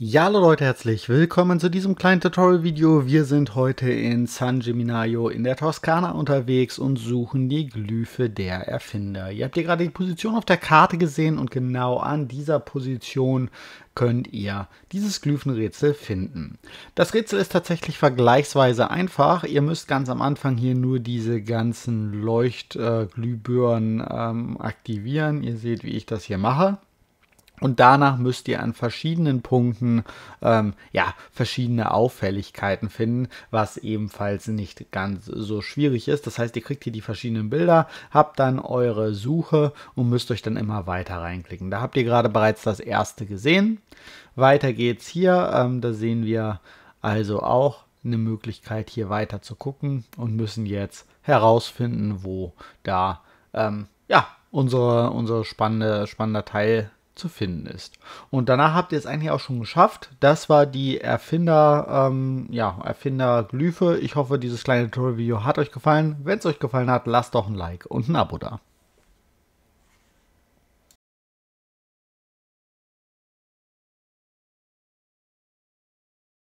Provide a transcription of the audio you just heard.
Ja, hallo Leute, herzlich willkommen zu diesem kleinen Tutorial-Video. Wir sind heute in San Geminaio in der Toskana unterwegs und suchen die Glyphe der Erfinder. Ihr habt hier gerade die Position auf der Karte gesehen und genau an dieser Position könnt ihr dieses Glyphenrätsel finden. Das Rätsel ist tatsächlich vergleichsweise einfach. Ihr müsst ganz am Anfang hier nur diese ganzen Leuchtglühbirnen ähm, aktivieren. Ihr seht, wie ich das hier mache. Und danach müsst ihr an verschiedenen Punkten ähm, ja verschiedene Auffälligkeiten finden, was ebenfalls nicht ganz so schwierig ist. Das heißt, ihr kriegt hier die verschiedenen Bilder, habt dann eure Suche und müsst euch dann immer weiter reinklicken. Da habt ihr gerade bereits das erste gesehen. Weiter geht's hier. Ähm, da sehen wir also auch eine Möglichkeit, hier weiter zu gucken und müssen jetzt herausfinden, wo da ähm, ja unsere, unsere spannende, spannender Teil zu finden ist. Und danach habt ihr es eigentlich auch schon geschafft. Das war die Erfinder, ähm, ja, Erfinder-Glyphe. Ich hoffe, dieses kleine Tutorial-Video hat euch gefallen. Wenn es euch gefallen hat, lasst doch ein Like und ein Abo da.